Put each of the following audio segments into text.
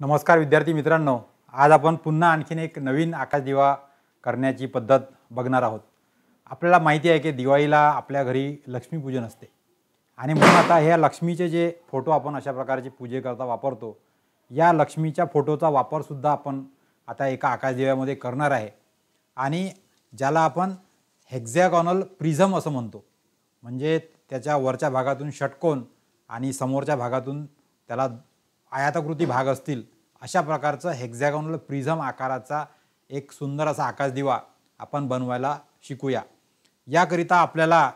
नमस्कार विद्यार्थी मित्रांनो आज आपण पुन्हा आणखीन एक नवीन आकाश दिवा करण्याची पद्धत बघणार आहोत आपल्याला माहिती आहे की दिवाळीला आपल्या घरी लक्ष्मीपूजन असते आणि म्हणून आता ह्या लक्ष्मीचे जे फोटो आपण अशा प्रकारचे पूजेकरता वापरतो या लक्ष्मीच्या फोटोचा वापरसुद्धा आपण आता एका आकाशदिव्यामध्ये करणार आहे आणि ज्याला आपण हेक्झॅगॉनल प्रिझम असं म्हणतो म्हणजे त्याच्या वरच्या भागातून षटकोन आणि समोरच्या भागातून त्याला आयाताकृती भाग असतील अशा प्रकारचं हेक्झॅगॉनल प्रिझम आकाराचा एक सुंदर असा दिवा आपण बनवायला शिकूया याकरिता आपल्याला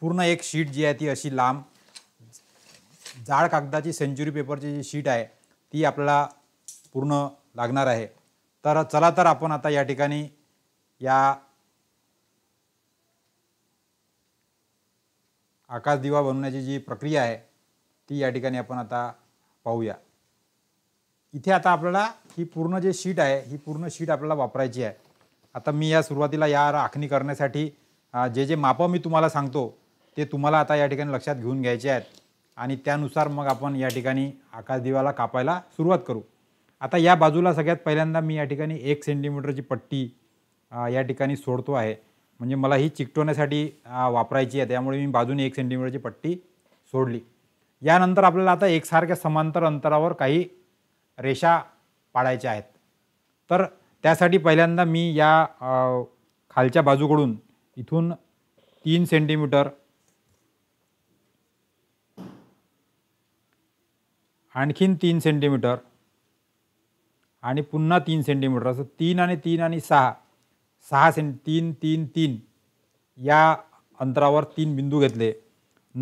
पूर्ण एक शीट जी आहे ती अशी लांब जाड कागदाची सेंच्युरी पेपरची जी शीट आहे ती आपल्याला पूर्ण लागणार आहे तर चला तर आपण आता या ठिकाणी या आकाश दिवा बनवण्याची जी प्रक्रिया आहे ती या ठिकाणी आपण आता पाहूया इथे आता आपल्याला ही पूर्ण जे शीट आहे ही पूर्ण शीट आपल्याला वापरायची आहे आता मी या सुरुवातीला या आखणी करण्यासाठी जे जे मापं मी तुम्हाला सांगतो ते तुम्हाला आता या ठिकाणी लक्षात घेऊन घ्यायचे आहेत आणि त्यानुसार मग आपण या ठिकाणी आकाशदिवाला कापायला सुरुवात करू आता या बाजूला सगळ्यात पहिल्यांदा मी या ठिकाणी एक सेंटीमीटरची पट्टी या ठिकाणी सोडतो आहे म्हणजे मला ही चिकटवण्यासाठी वापरायची आहे त्यामुळे मी बाजूने एक सेंटीमीटरची पट्टी सोडली यानंतर आपल्याला आता एकसारख्या समांतर अंतरावर काही रेषा पाडायच्या आहेत तर त्यासाठी पहिल्यांदा मी या खालच्या बाजूकडून इथून तीन सेंटीमीटर आणखीन तीन सेंटीमीटर आणि पुन्हा तीन सेंटीमीटर असं तीन आणि तीन आणि सहा सहा सेंट तीन तीन तीन या अंतरावर तीन बिंदू घेतले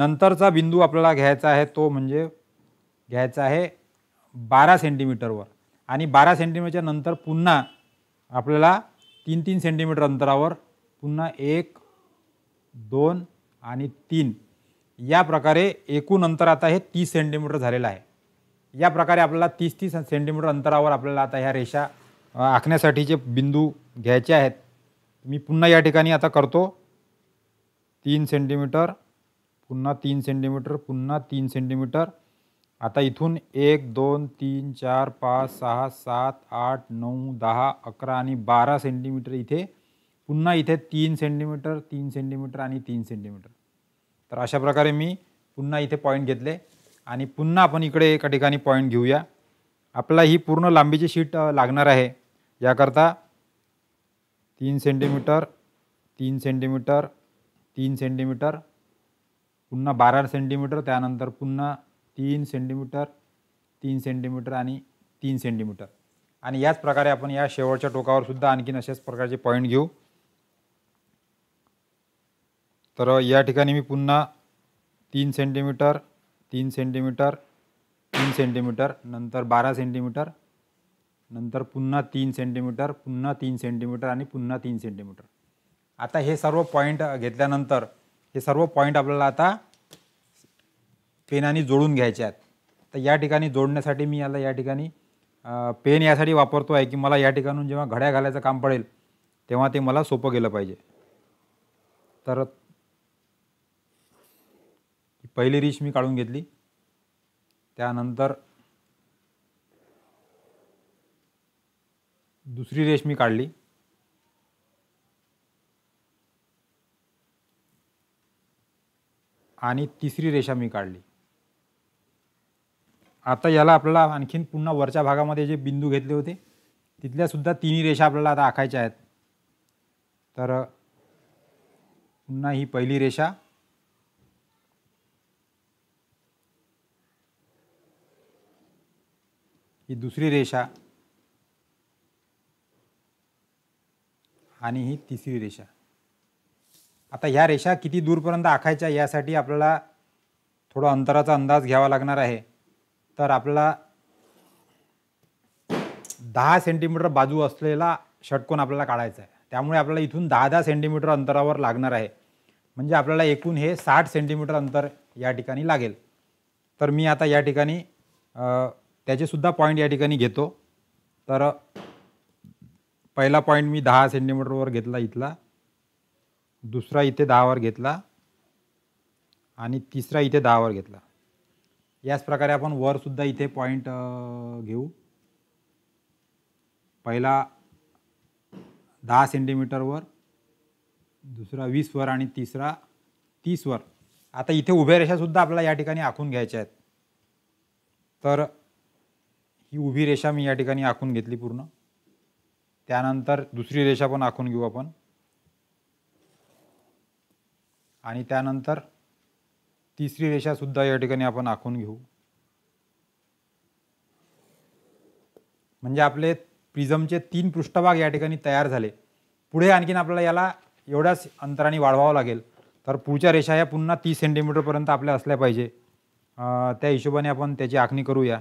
नंतरचा बिंदू आपल्याला घ्यायचा आहे तो म्हणजे घ्यायचा आहे बारा सेंटीमीटरवर आणि बारा सेंटीमीटरच्या नंतर पुन्हा आपल्याला तीन तीन सेंटीमीटर अंतरावर पुन्हा एक दोन आणि तीन या प्रकारे एकूण अंतर आता हे तीस सेंटीमीटर झालेलं आहे या प्रकारे आपल्याला तीस तीस सेंटीमीटर अंतरावर आपल्याला आता ह्या रेषा आखण्यासाठी जे बिंदू घ्यायचे आहेत मी पुन्हा या ठिकाणी आता करतो तीन सेंटीमीटर पुन्हा तीन सेंटीमीटर पुन्हा तीन सेंटीमीटर आता इथून एक दोन तीन चार पाच सहा सात आठ नऊ दहा अकरा आणि बारा सेंटीमीटर इथे पुन्हा इथे तीन सेंटीमीटर तीन सेंटीमीटर आणि तीन सेंटीमीटर तर अशा प्रकारे मी पुन्हा इथे पॉईंट घेतले आणि पुन्हा आपण इकडे एका ठिकाणी पॉईंट घेऊया आपला ही पूर्ण लांबीची शीट लागणार आहे याकरता तीन सेंटीमीटर तीन सेंटीमीटर तीन सेंटीमीटर पुन्हा बारा सेंटीमीटर त्यानंतर पुन्हा तीन सेंटीमीटर तीन सेंटीमीटर आणि तीन सेंटीमीटर आणि याच प्रकारे आपण या शेवटच्या टोकावर सुद्धा आणखीन अशाच प्रकारचे पॉईंट घेऊ तर या ठिकाणी मी पुन्हा तीन सेंटीमीटर तीन सेंटीमीटर तीन सेंटीमीटर नंतर बारा सेंटीमीटर नंतर पुन्हा तीन सेंटीमीटर पुन्हा तीन सेंटीमीटर आणि पुन्हा तीन सेंटीमीटर आता हे सर्व पॉईंट घेतल्यानंतर हे सर्व पॉईंट आपल्याला आता पेनाने जोडून घ्यायचे आहेत तर या ठिकाणी जोडण्यासाठी मी याला या ठिकाणी पेन यासाठी वापरतो आहे की मला या ठिकाणून जेव्हा घड्या घालायचं काम पडेल तेव्हा ते मला सोपं गेलं पाहिजे तर पहिली रिश मी काढून घेतली त्यानंतर दुसरी रेश मी काढली आणि तिसरी रेषा मी काढली आता याला आपल्याला आणखीन पुन्हा वरच्या भागामध्ये जे बिंदू घेतले होते तिथल्यासुद्धा तिन्ही रेषा आपल्याला आता आखायच्या आहेत तर पुन्हा ही पहिली रेषा ही दुसरी रेषा आणि ही तिसरी रेषा आता ह्या रेषा किती दूरपर्यंत आखायच्या यासाठी आपल्याला थोडं अंतराचा अंदाज घ्यावा लागणार आहे तर आपल्याला दहा सेंटीमीटर बाजू असलेला षटकोन आपल्याला काढायचा आहे त्यामुळे आपल्याला इथून दहा दहा सेंटीमीटर अंतरावर लागणार आहे म्हणजे आपल्याला एकूण हे साठ सेंटीमीटर अंतर या ठिकाणी लागेल तर मी आता या ठिकाणी त्याचेसुद्धा पॉईंट या ठिकाणी घेतो तर पहिला पॉईंट मी दहा सेंटीमीटरवर घेतला इथला दुसरा इथे दहावर घेतला आणि तिसरा इथे दहावर घेतला याच प्रकारे आपण वरसुद्धा इथे पॉईंट घेऊ पहिला दहा सेंटीमीटरवर दुसरा वीसवर आणि तिसरा तीसवर आता इथे उभ्या रेषासुद्धा आपल्याला या ठिकाणी आखून घ्यायच्या आहेत तर ही उभी रेषा मी या ठिकाणी आखून घेतली पूर्ण त्यानंतर दुसरी रेषा पण आखून घेऊ आपण आणि त्यानंतर तिसरी रेषासुद्धा या ठिकाणी आपण आखून घेऊ म्हणजे आपले प्रिझमचे तीन पृष्ठभाग या ठिकाणी तयार झाले पुढे आणखीन आपल्याला याला एवढ्याच अंतराने वाढवावं लागेल तर पुढच्या रेषा या पुन्हा तीस सेंटीमीटरपर्यंत आपल्या असल्या पाहिजे त्या हिशोबाने आपण त्याची आखणी करूया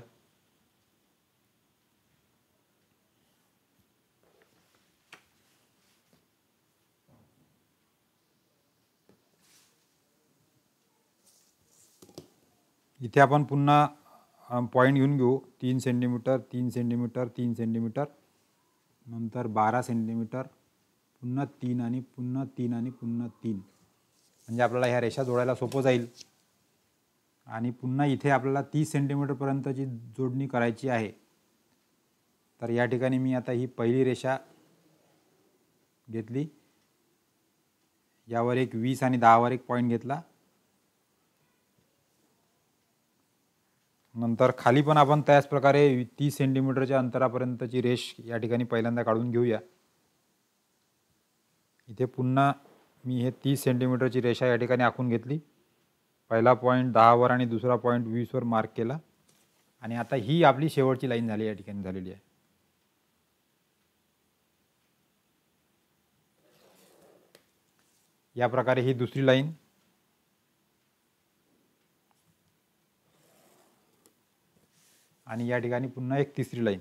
इथे आपण पुन्हा पॉईंट घेऊन घेऊ तीन सेंटीमीटर तीन सेंटीमीटर तीन सेंटीमीटर नंतर बारा सेंटीमीटर पुन्हा तीन आणि पुन्हा तीन आणि पुन्हा तीन म्हणजे आपल्याला ह्या रेषा जोडायला सोपं जाईल आणि पुन्हा इथे आपल्याला तीस सेंटीमीटरपर्यंतची जोडणी करायची आहे तर या ठिकाणी मी आता ही पहिली रेषा घेतली यावर एक वीस आणि दहावर एक पॉईंट घेतला नंतर खाली पण आपण त्याच प्रकारे तीस सेंटीमीटरच्या अंतरापर्यंतची रेश या ठिकाणी पहिल्यांदा काढून घेऊया इथे पुन्हा मी हे तीस सेंटीमीटरची रेषा या ठिकाणी आखून घेतली पहिला पॉईंट दहावर आणि दुसरा पॉईंट वीसवर मार्क केला आणि आता ही आपली शेवटची लाईन झाली या ठिकाणी झालेली आहे या प्रकारे ही दुसरी लाईन आणि या ठिकाणी पुन्हा एक तिसरी लाईन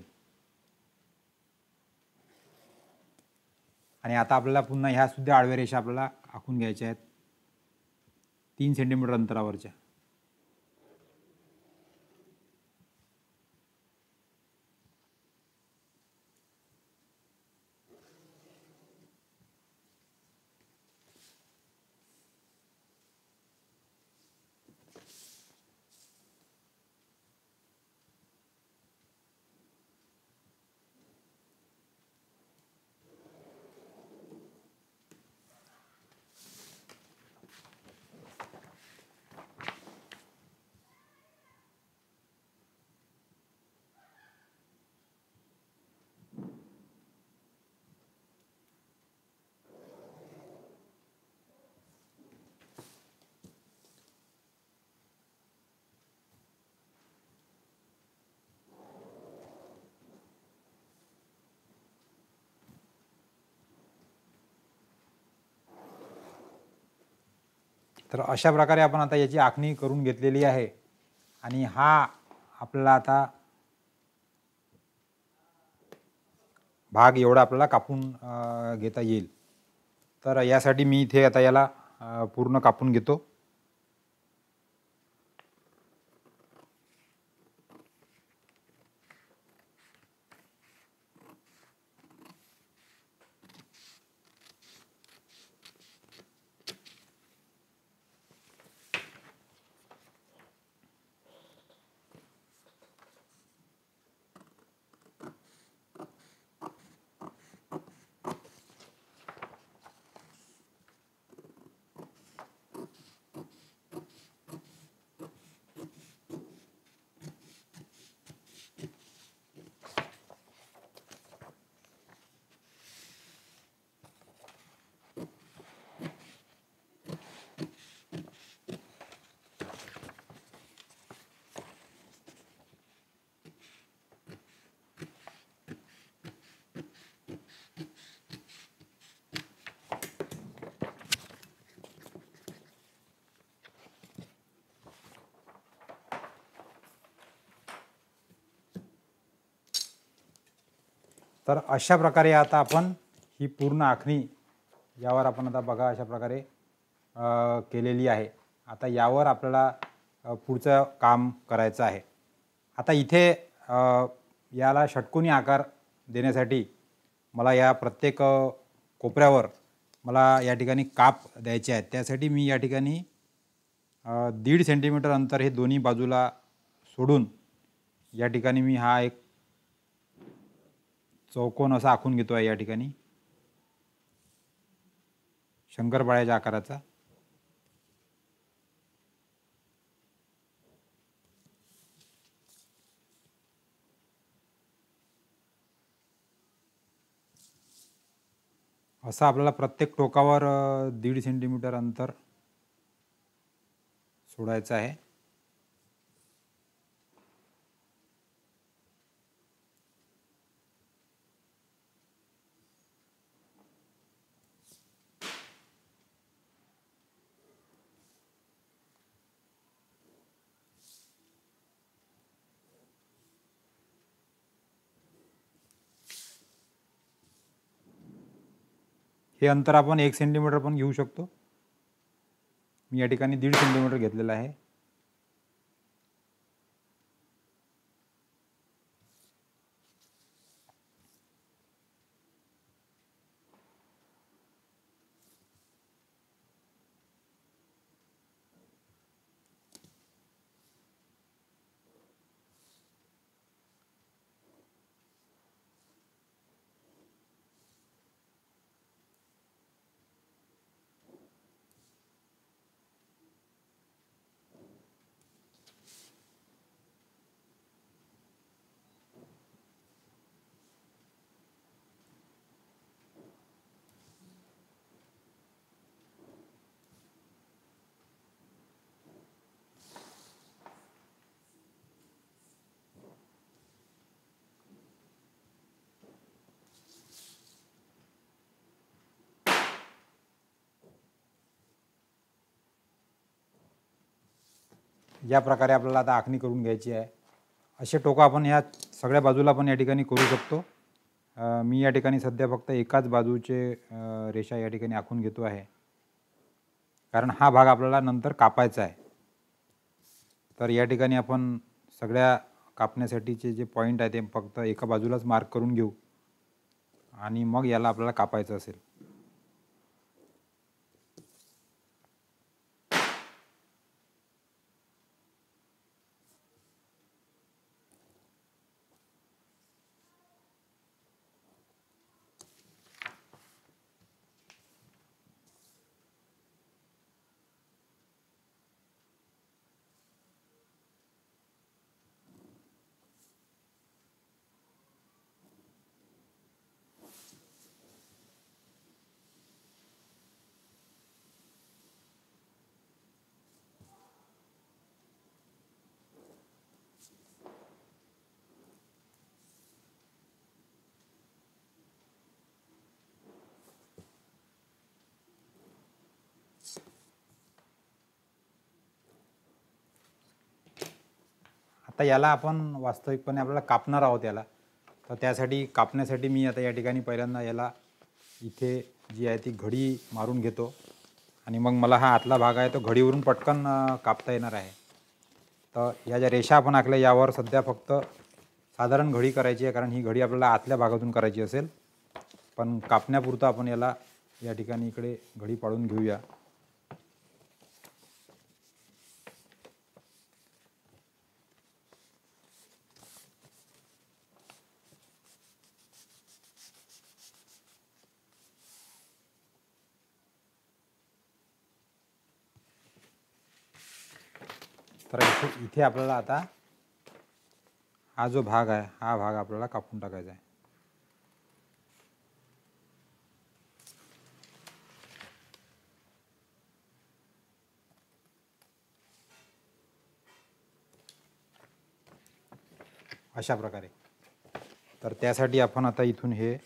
आणि आता आपल्याला पुन्हा ह्यासुद्धा आडव्या रेषा आपल्याला आखून घ्यायच्या आहेत तीन सेंटीमीटर अंतरावरच्या तर अशा प्रकारे आपण आता याची आखणी करून घेतलेली आहे आणि हा आपला आता भाग एवढा आपल्याला कापून घेता येईल तर यासाठी मी इथे आता याला पूर्ण कापून घेतो अशा प्रकारे आता आपण ही पूर्ण आखणी यावर आपण आता बघा अशा प्रकारे केलेली आहे आता यावर आपल्याला पुढचं काम करायचं आहे आता इथे याला षटकोनी आकार देण्यासाठी मला या प्रत्येक कोपऱ्यावर मला या ठिकाणी काप द्यायचे आहेत त्यासाठी मी या ठिकाणी दीड सेंटीमीटर अंतर हे दोन्ही बाजूला सोडून या ठिकाणी मी हा एक चौकोन असा आखून घेतो आहे या ठिकाणी शंकरपाळ्याच्या आकाराचा असा आपल्याला प्रत्येक टोकावर दीड सेंटीमीटर अंतर सोडायचं आहे हे अंतर आपण एक सेंटीमीटर पण घेऊ शकतो मी या ठिकाणी दीड सेंटीमीटर घेतलेलं आहे या प्रकारे आपल्याला आता आखणी करून घ्यायची आहे असे टोकं आपण ह्या सगळ्या बाजूला पण या ठिकाणी करू शकतो मी या ठिकाणी सध्या फक्त एकाच बाजूचे रेषा या ठिकाणी आखून घेतो आहे कारण हा भाग आपल्याला नंतर कापायचा आहे तर या ठिकाणी आपण सगळ्या कापण्यासाठीचे जे पॉईंट आहे ते फक्त एका बाजूलाच मार्क करून घेऊ आणि मग याला आपल्याला कापायचं असेल आता याला आपण वास्तविकपणे आपल्याला कापणार आहोत याला तर त्यासाठी कापण्यासाठी मी आता या ठिकाणी पहिल्यांदा याला इथे जी आहे ती घडी मारून घेतो आणि मग मला हा आतला भाग आहे तो घडीवरून पटकन कापता येणार आहे तर या ज्या रेषा आपण आखल्या यावर सध्या फक्त साधारण घडी करायची आहे कारण ही घडी आपल्याला आतल्या भागातून करायची असेल पण कापण्यापुरतं आपण याला या ठिकाणी इकडे घडी पाडून घेऊया तर इथे इथे आपल्याला आता हा जो भाग आहे हा भाग आपल्याला कापून टाकायचा आहे अशा प्रकारे तर त्यासाठी आपण आता इथून हे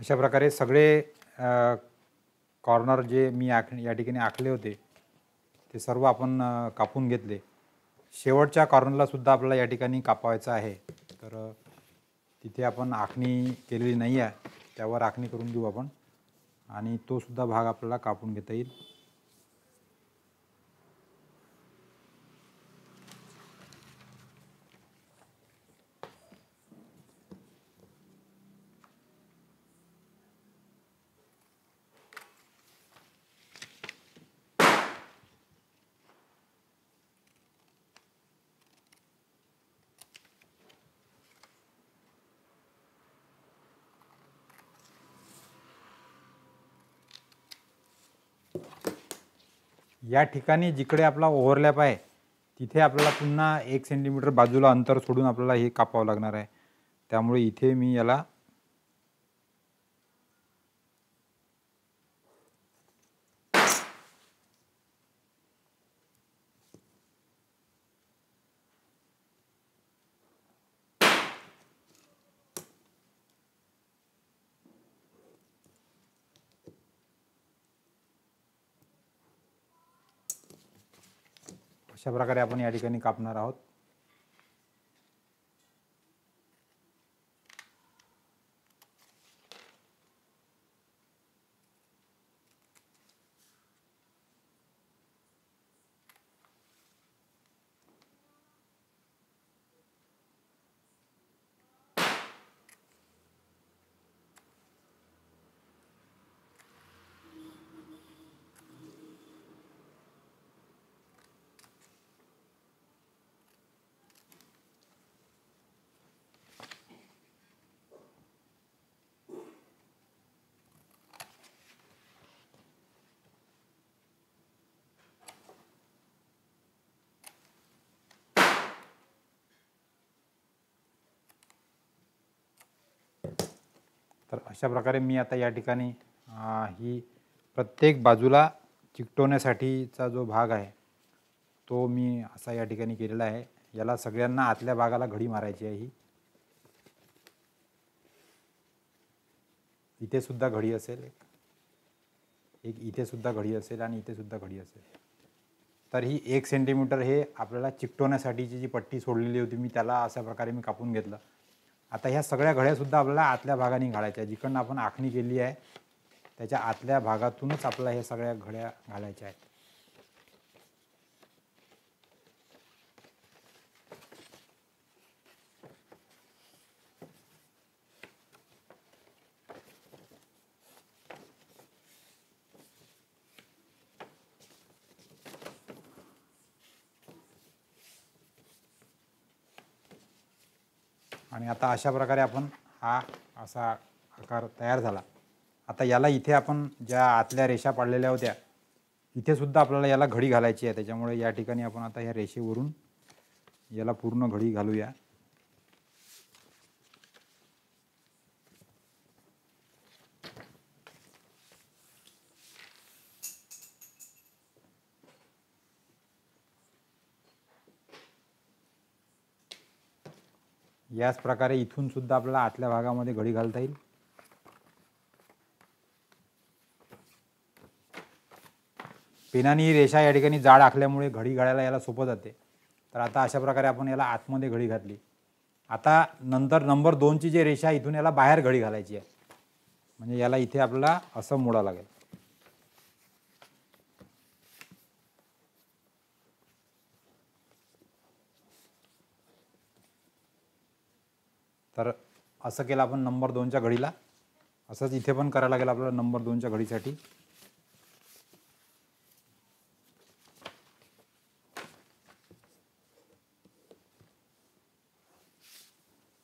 अशा प्रकारे सगळे कॉर्नर जे मी आख या ठिकाणी आखले होते ते सर्व आपण कापून घेतले शेवटच्या कॉर्नरलासुद्धा आपल्याला या ठिकाणी कापायचं आहे तर तिथे आपण आखणी केलेली नाही आहे त्यावर आखणी करून घेऊ आपण आणि तोसुद्धा भाग आपल्याला कापून घेता येईल या ठिकाणी जिकडे आपला ओव्हरलॅप आहे तिथे आपल्याला पुन्हा एक सेंटीमीटर बाजूला अंतर सोडून आपल्याला हे कापावं लागणार आहे त्यामुळे इथे मी याला अशा प्रकारे आपण या ठिकाणी कापणार आहोत तर अशा प्रकारे मी आता या ठिकाणी ही प्रत्येक बाजूला चिकटवण्यासाठीचा जो भाग आहे तो मी असा या ठिकाणी केलेला आहे याला सगळ्यांना आतल्या भागाला घडी मारायची आहे ही इथे सुद्धा घडी असेल एक इथेसुद्धा इथे सुद्धा घडी असेल आणि इथे सुद्धा घडी असेल तर ही एक सेंटीमीटर हे आपल्याला चिकटवण्यासाठीची जी पट्टी सोडलेली होती मी त्याला अशा प्रकारे मी कापून घेतलं आता ह्या सगळ्या घड्यासुद्धा आपल्याला आतल्या भागाने घालायच्या जिकडनं आपण आखणी केली आहे त्याच्या आतल्या भागातूनच आपल्याला ह्या सगळ्या घड्या घालायच्या आहेत आणि आता अशा प्रकारे आपण हा असा आकार तयार झाला आता याला इथे आपण ज्या आतल्या रेषा पाडलेल्या होत्या इथेसुद्धा आपल्याला याला घडी घालायची आहे त्याच्यामुळे या ठिकाणी आपण आता ह्या रेषेवरून याला पूर्ण घडी घालूया याच प्रकारे इथून सुद्धा आपल्याला आतल्या भागामध्ये घडी घालता येईल ही रेषा या ठिकाणी जाड आखल्यामुळे घडी घालायला याला सोपं जाते तर आता अशा प्रकारे आपण याला आतमध्ये घडी घातली आता नंतर नंबर दोनची जी रेषा इथून याला बाहेर घडी घालायची आहे म्हणजे याला इथे आपल्याला असं मोडा लागेल तर असं केलं आपण नंबर दोनच्या घडीला असंच इथे पण करायला लागेल आपल्याला नंबर दोनच्या घडीसाठी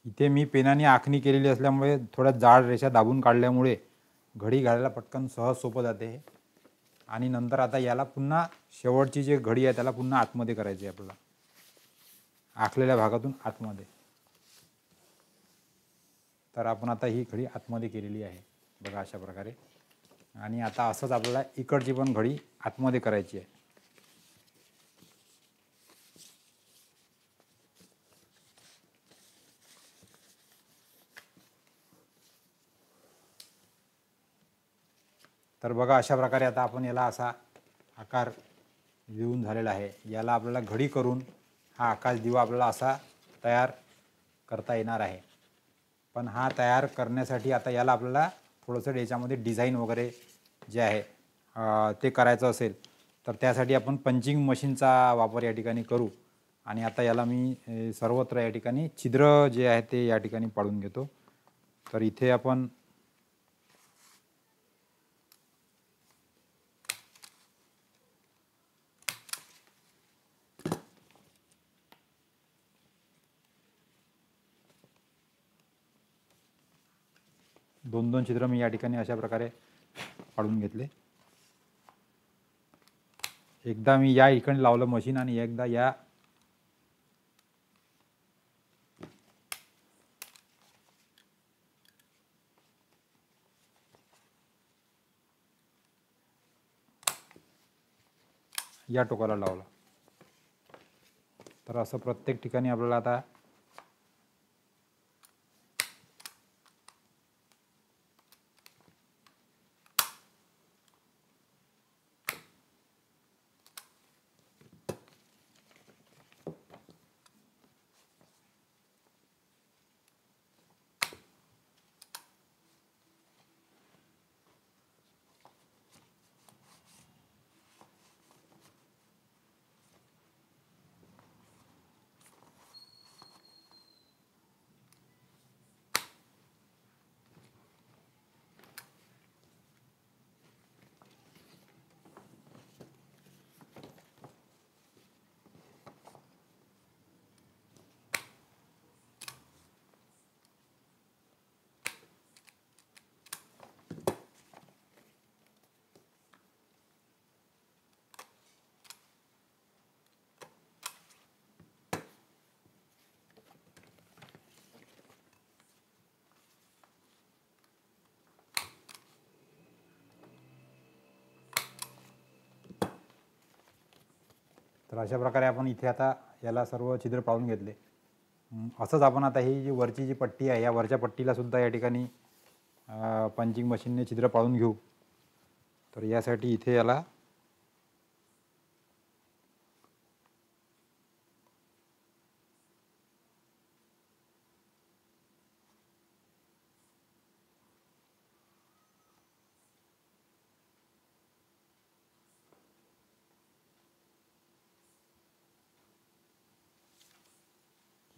इथे मी पेनाने आखणी केलेली असल्यामुळे थोड्या जाड रेषा दाबून काढल्यामुळे घडी घालायला पटकन सहज सोपं जाते आणि नंतर आता याला पुन्हा शेवटची जी घडी आहे त्याला पुन्हा आतमध्ये करायची आहे आपल्याला आखलेल्या भागातून आतमध्ये तर आपण आता ही घडी आतमध्ये केलेली आहे बघा अशा प्रकारे आणि आता असंच आपल्याला इकडची पण घडी आतमध्ये करायची आहे तर बघा अशा प्रकारे आता आपण याला असा आकार देऊन झालेला आहे याला आपल्याला घडी करून हा आकाश दिवा आपल्याला असा तयार करता येणार आहे पण हा तयार करण्यासाठी आता याला आपल्याला थोडंसं याच्यामध्ये डिझाईन वगैरे जे आहे ते करायचं असेल तर त्यासाठी आपण पंचिंग मशीनचा वापर या ठिकाणी करू आणि आता याला मी सर्वत्र या ठिकाणी छिद्र जे आहे ते या ठिकाणी पाडून घेतो तर इथे आपण दोन दोन चित्र मी या ठिकाणी अशा प्रकारे काढून घेतले एकदा मी या इकडे लावलं मशीन आणि एकदा या या टोकाला लावलं तर असं प्रत्येक ठिकाणी आपल्याला आता तर अशा प्रकारे आपण इथे आता याला सर्व छिद्र पाळून घेतले असंच आपण आता ही जी वरची जी पट्टी आहे या वरच्या पट्टीलासुद्धा या ठिकाणी पंचिंग मशीनने छिद्र पाळून घेऊ तर यासाठी इथे याला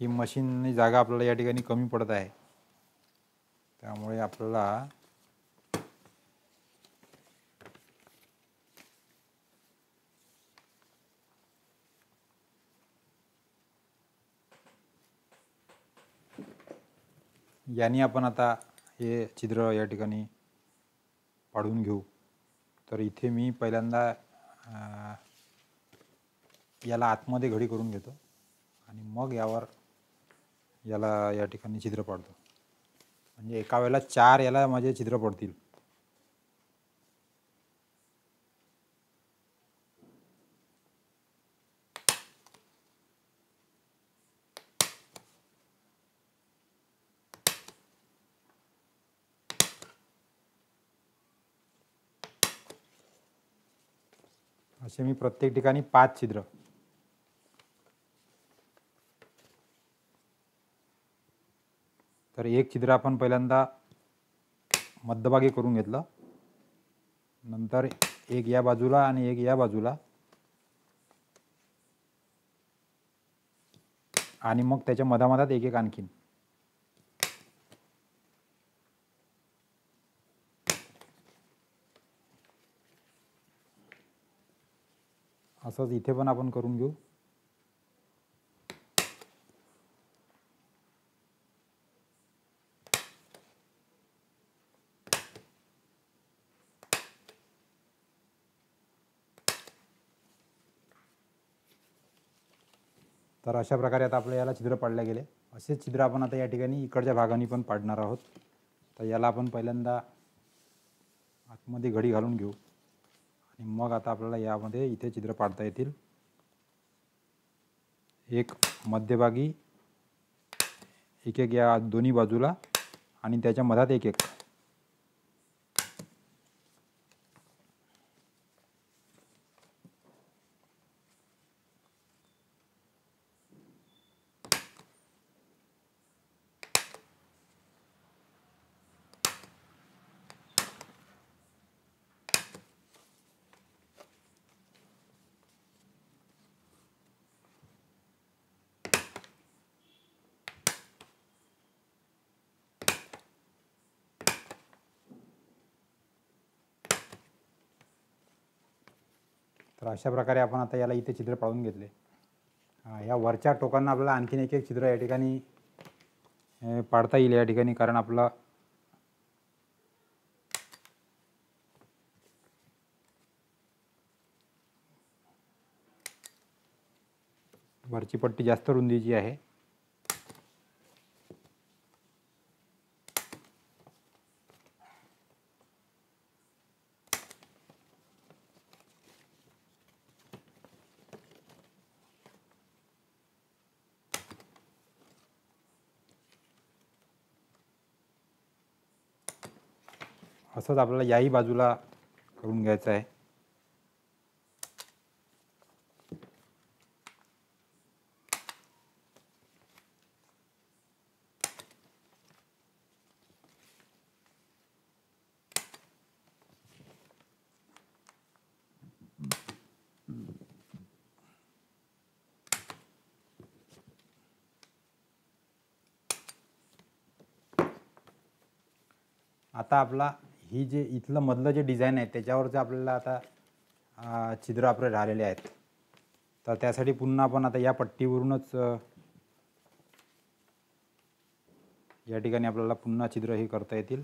ही मशीन जागा आपल्याला या ठिकाणी कमी पडत आहे त्यामुळे आपल्याला याने आपण आता हे छिद्र या ठिकाणी पाडून घेऊ तर इथे मी पहिल्यांदा याला आतमध्ये घडी करून घेतो आणि मग यावर याला या ठिकाणी छिद्र पडतो म्हणजे एका वेळेला चार याला माझे छिद्र पडतील असे मी प्रत्येक ठिकाणी पाच छिद्र तर एक छिद्र आपण पहिल्यांदा मध्यभागी करून घेतलं नंतर एक या बाजूला आणि एक या बाजूला आणि मग त्याच्या मधामधात एक एक आणखीन असंच इथे पण आपण करून घेऊ तर अशा प्रकारे आता आपल्या याला छिद्र पाडले गेले असेच छिद्र आपण आता या ठिकाणी इकडच्या भागाने पण पाडणार आहोत तर याला आपण पहिल्यांदा आतमध्ये घडी घालून घेऊ आणि मग आता आपल्याला यामध्ये इथे छिद्र पाडता येतील एक मध्यभागी एक एक या दोन्ही बाजूला आणि त्याच्या मधात एक एक अशा प्रकारे आपण आता याला इथे चित्र पाळून घेतले या वरच्या टोकांना आपल्याला आणखीन एक एक चित्र या ठिकाणी पाडता येईल या ठिकाणी कारण आपला वरची पट्टी जास्त रुंदीची आहे असंच आपल्याला याही बाजूला करून घ्यायचं आहे आता आपला ही जे इथलं मधलं जे डिझाईन आहे त्याच्यावर जे आपल्याला आता छिद्र आपले राहिलेले आहेत तर त्यासाठी पुन्हा आपण आता या पट्टीवरूनच या ठिकाणी आपल्याला पुन्हा छिद्र हे करता येतील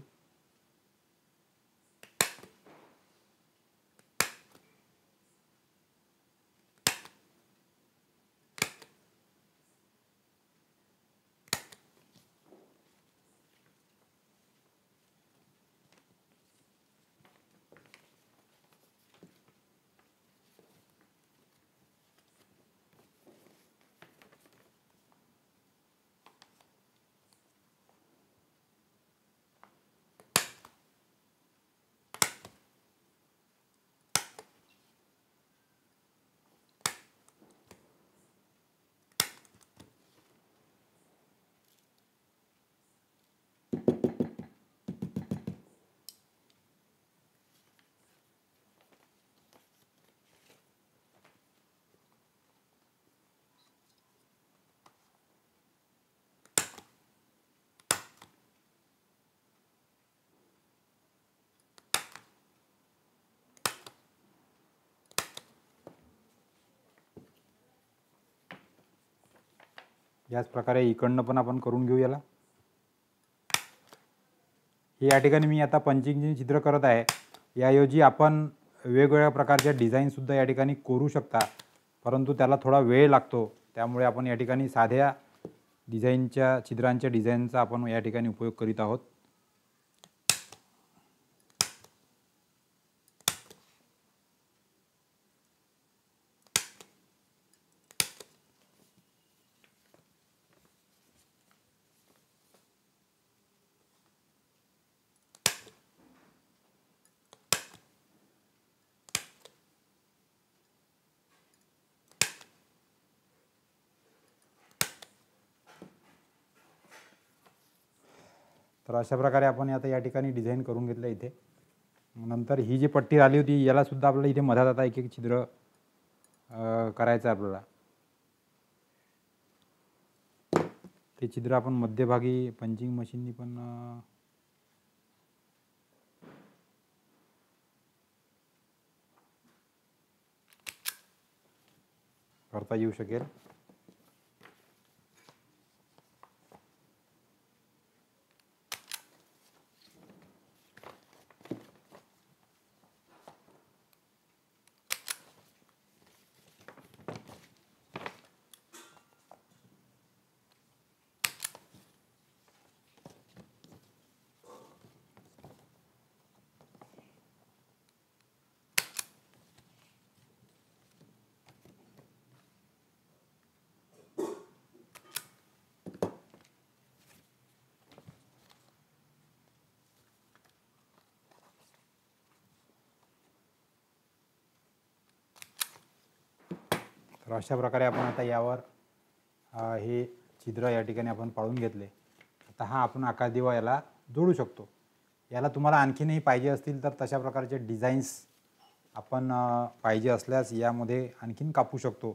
याच प्रकारे इकडनं पण आपण करून घेऊ याला हे या ठिकाणी मी आता पंचिंगची चित्र करत आहे याऐवजी आपण वेगवेगळ्या प्रकारच्या डिझाईनसुद्धा या ठिकाणी करू शकता परंतु त्याला थोडा वेळ लागतो त्यामुळे आपण या ठिकाणी साध्या डिझाईनच्या छिद्रांच्या डिझाईनचा आपण या ठिकाणी उपयोग करीत आहोत तर अशा प्रकारे आपण आता या ठिकाणी डिझाईन करून घेतलं इथे नंतर ही जी पट्टी आली होती यालासुद्धा आपल्याला इथे मधात आता एक एक छिद्र करायचं आपल्याला ते छिद्र आपण मध्यभागी पंचिंग मशीननी पण करता येऊ शकेल तर अशा प्रकारे आपण आता यावर हे छिद्र या ठिकाणी आपण पाळून घेतले आता हा आपण आकाशदिवा याला जोडू शकतो याला तुम्हाला आणखीनही पाहिजे असतील तर तशा प्रकारचे डिझाईन्स आपण पाहिजे असल्यास यामध्ये आणखीन कापू शकतो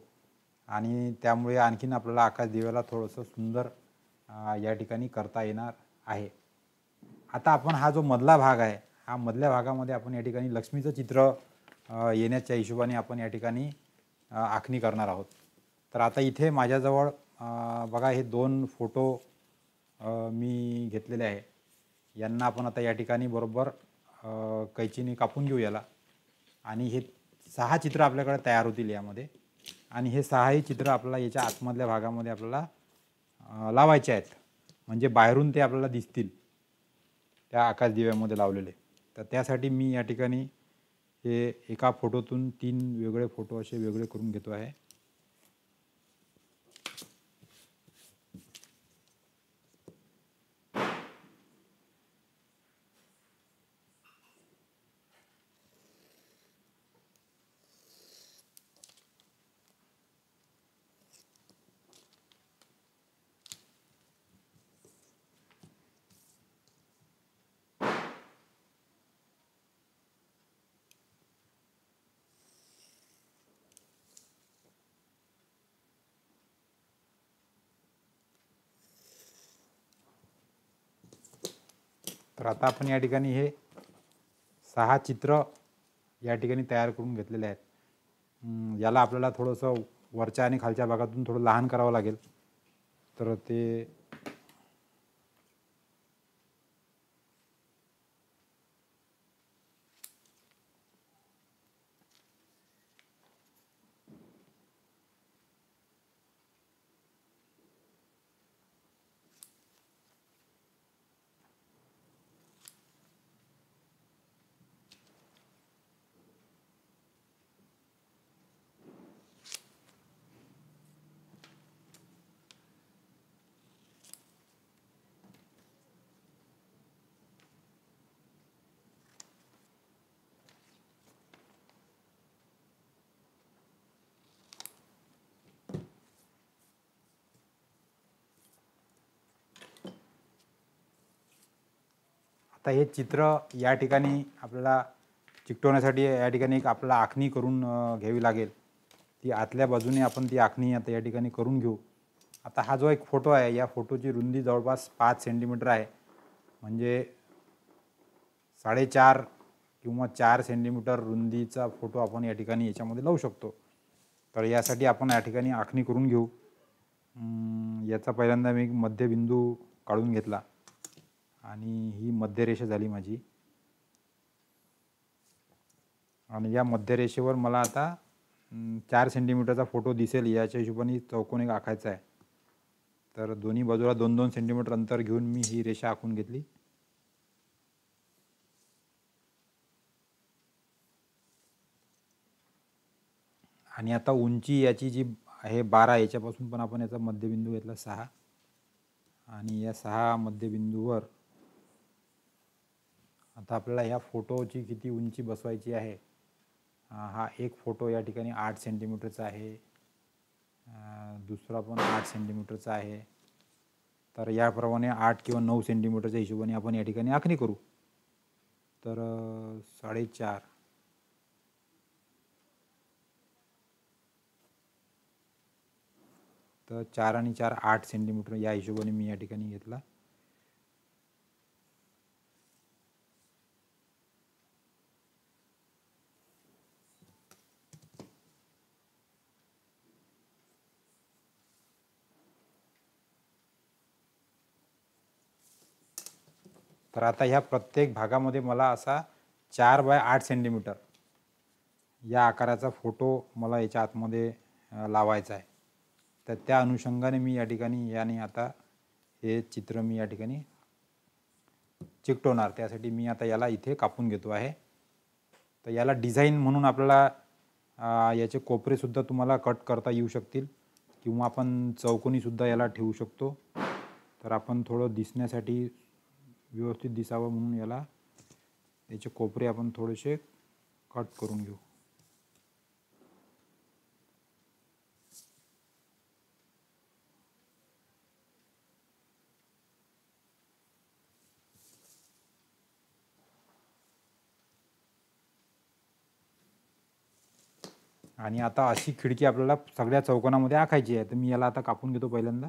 आणि त्यामुळे आणखीन आपल्याला आकाश थोडंसं सुंदर या ठिकाणी करता येणार आहे आता आपण हा जो मधला भाग आहे हा मधल्या भागामध्ये आपण या ठिकाणी लक्ष्मीचं चित्र येण्याच्या हिशोबाने आपण या ठिकाणी आखणी करणार आहोत तर आता इथे माझ्याजवळ बघा हे दोन फोटो मी घेतलेले आहे यांना आपण आता या ठिकाणी बरोबर कैचीने कापून घेऊ याला आणि हे सहा चित्र आपल्याकडे तयार होतील यामध्ये आणि हे सहाही चित्र आपल्याला याच्या आतमधल्या भागामध्ये आपल्याला लावायचे आहेत म्हणजे बाहेरून ते आपल्याला दिसतील त्या आकाश दिव्यामध्ये लावलेले तर त्यासाठी मी या ठिकाणी हे एका फोटोतून तीन वेगळे फोटो असे वेगळे करून घेतो आहे तर आता आपण या ठिकाणी हे सहा चित्र या ठिकाणी तयार करून घेतलेले आहेत याला आपल्याला थोडंसं वरच्या आणि खालच्या भागातून थोडं लहान करावं लागेल तर ते आता हे चित्र या ठिकाणी आपल्याला चिकटवण्यासाठी या ठिकाणी एक आपला आखणी करून घ्यावी लागेल ती आतल्या बाजूने आपण ती आखणी आता या ठिकाणी करून घेऊ आता हा जो एक फोटो आहे या फोटोची रुंदी जवळपास पाच सेंटीमीटर आहे म्हणजे साडेचार किंवा चार सेंटीमीटर रुंदीचा फोटो आपण या ठिकाणी याच्यामध्ये लावू शकतो तर यासाठी आपण या ठिकाणी आखणी करून घेऊ याचा पहिल्यांदा मी मध्यबिंदू काढून घेतला आणि ही मध्यरेषा झाली माझी आणि या मध्यरेषेवर मला आता चार सेंटीमीटरचा फोटो दिसेल याच्या हिशोबाने चौकोन एक आखायचा आहे तर दोन्ही बाजूला दोन दोन सेंटीमीटर अंतर घेऊन मी ही रेषा आखून घेतली आणि आता उंची याची जी आहे बारा याच्यापासून पण आपण याचा मध्यबिंदू घेतला सहा आणि या सहा मध्यबिंदूवर आता आपल्याला या फोटोची किती उंची बसवायची आहे हा एक फोटो या ठिकाणी आठ सेंटीमीटरचा आहे दुसरा पण आठ सेंटीमीटरचा आहे तर याप्रमाणे आठ किंवा नऊ सेंटीमीटरच्या हिशोबाने आपण या ठिकाणी आखणी करू तर साडेचार तर चार आणि चार आठ सेंटीमीटर या हिशोबाने मी या ठिकाणी घेतला तर आता ह्या प्रत्येक भागामध्ये मला असा चार बाय आठ सेंटीमीटर या आकाराचा फोटो मला याच्या आतमध्ये लावायचा आहे तर त्या अनुषंगाने मी या ठिकाणी याने आता हे चित्र मी या ठिकाणी चिकटवणार त्यासाठी मी आता याला इथे कापून घेतो आहे तर याला डिझाईन म्हणून आपल्याला याचे कोपरेसुद्धा तुम्हाला कट करता येऊ शकतील किंवा आपण चौकोनीसुद्धा याला ठेवू शकतो तर आपण थोडं दिसण्यासाठी व्यवस्थित दिसावं म्हणून याला याचे कोपरे आपण थोडेसे कट करून घेऊ आणि आता अशी खिडकी आपल्याला सगळ्या चौकोनामध्ये आखायची आहे तर मी याला आता कापून घेतो पहिल्यांदा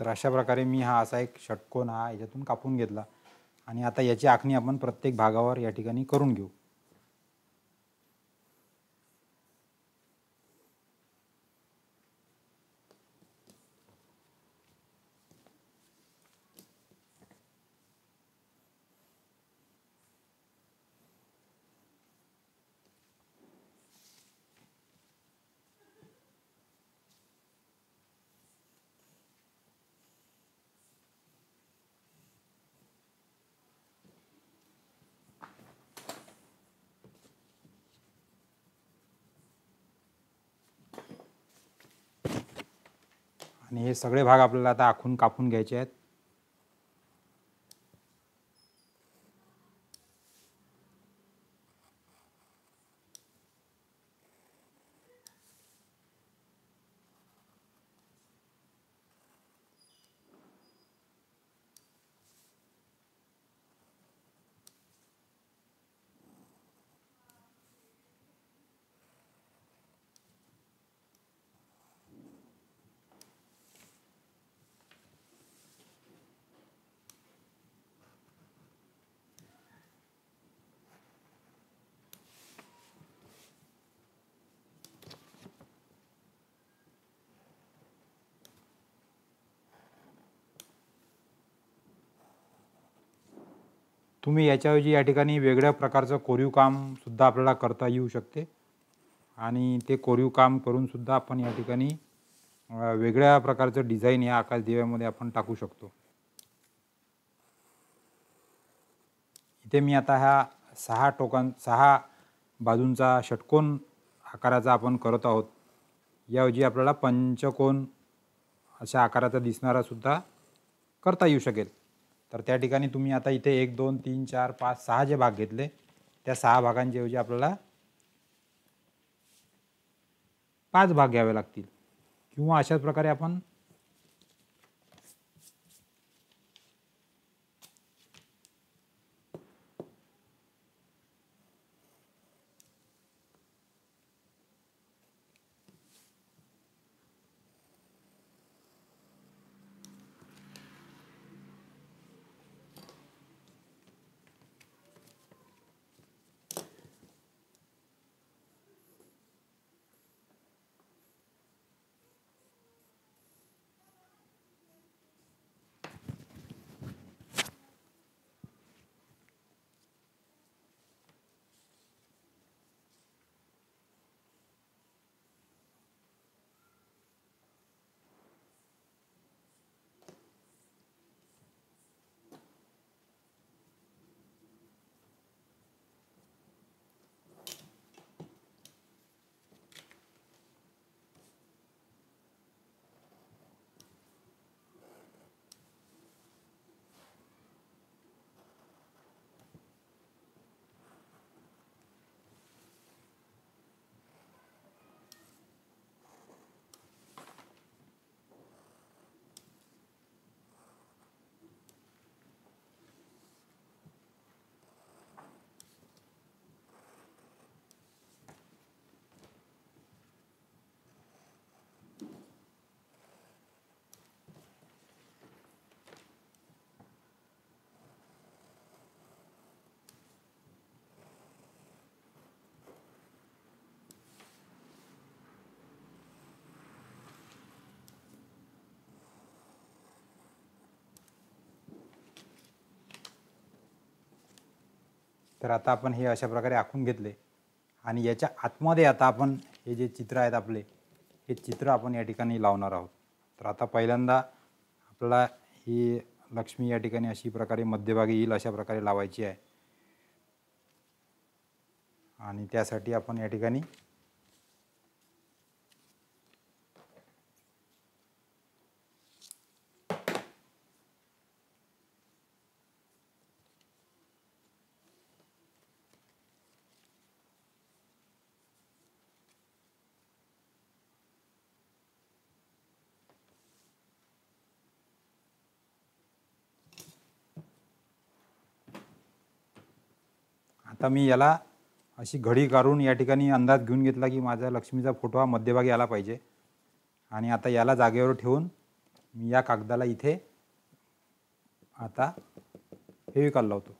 तर अशा प्रकारे मी हा असा एक षटकोन हा याच्यातून कापून घेतला आणि आता याची आखणी आपण प्रत्येक भागावर या ठिकाणी करून घेऊ हे सगळे भाग आपल्याला आता आखून कापून घ्यायचे आहेत तुम्ही याच्याऐवजी या ठिकाणी वेगळ्या प्रकारचं कोरीव कामसुद्धा आपल्याला करता येऊ शकते आणि ते कोरीव काम करूनसुद्धा आपण या ठिकाणी वेगळ्या प्रकारचं डिझाईन या आकाशदिव्यामध्ये आपण टाकू शकतो इथे मी आता ह्या सहा टोकां सहा बाजूंचा षटकोन आकाराचा आपण करत आहोत याऐवजी आपल्याला पंचकोन अशा आकाराचा दिसणारासुद्धा करता येऊ शकेल तर त्या ठिकाणी तुम्ही आता इथे एक दोन तीन चार पाच सहा जे भाग घेतले त्या सहा भागांच्याऐवजी आपल्याला पाच भाग घ्यावे लागतील किंवा अशाच प्रकारे आपण तर आता आपण हे अशा प्रकारे आखून घेतले आणि याच्या आतमध्ये आता आपण हे जे चित्र आहेत आपले हे चित्र आपण या ठिकाणी लावणार आहोत तर आता पहिल्यांदा आपला ही लक्ष्मी या ठिकाणी अशी प्रकारे मध्यभागी येईल अशा प्रकारे लावायची आहे आणि त्यासाठी आपण या ठिकाणी आता मी याला अशी घडी काढून या ठिकाणी अंदाज घेऊन घेतला की माझा लक्ष्मीचा फोटो हा मध्यभागी आला पाहिजे आणि आता याला जागेवर ठेवून मी या कागदाला इथे आता फेविकॉल लावतो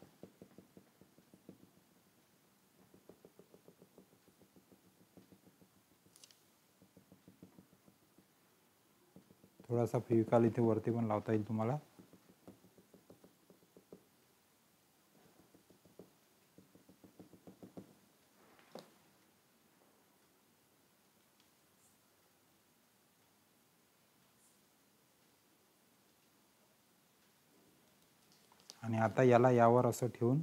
थोडासा फेविकॉल इथे वरती पण लावता येईल तुम्हाला आणि आता याला यावर असं ठेवून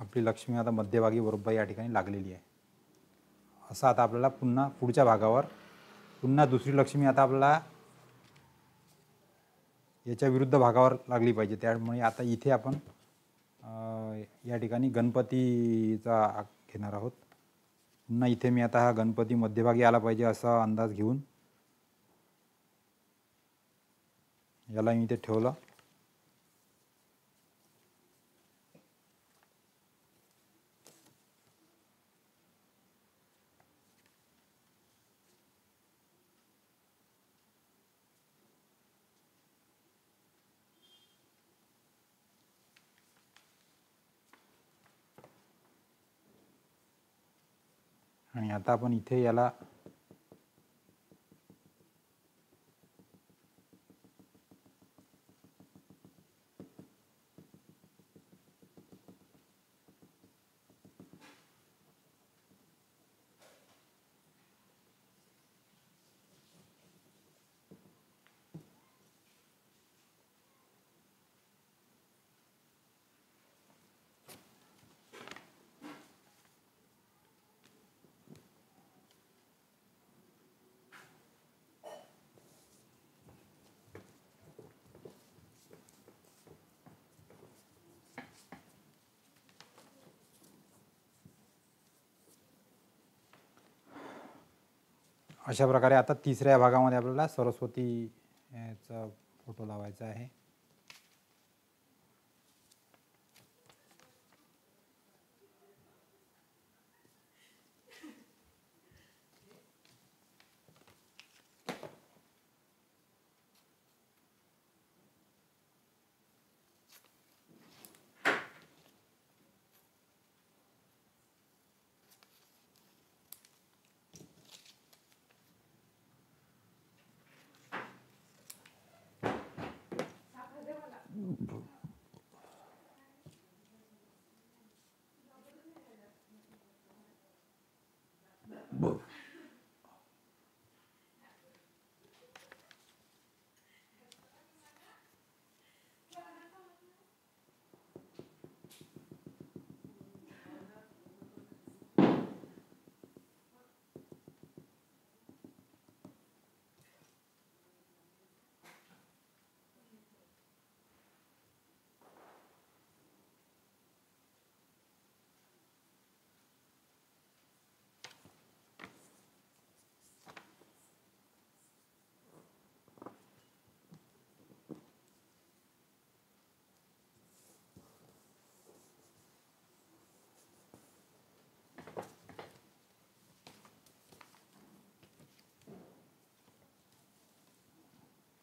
आपली लक्ष्मी आता मध्यभागी बरोबर या ठिकाणी लागलेली आहे असं आता आपल्याला पुन्हा पुढच्या भागावर पुन्हा दुसरी लक्ष्मी आता आपल्याला याच्या विरुद्ध भागावर लागली पाहिजे त्यामुळे आता इथे आपण या ठिकाणी गणपतीचा घेणार आहोत ना इथे मी आता हा गणपती मध्यभागी आला पाहिजे असा अंदाज घेऊन याला मी इथे ठेवला आता आपण इथे याला अशा प्रकारे आता तिसऱ्या भागामध्ये आपल्याला सरस्वतीचा फोटो लावायचा आहे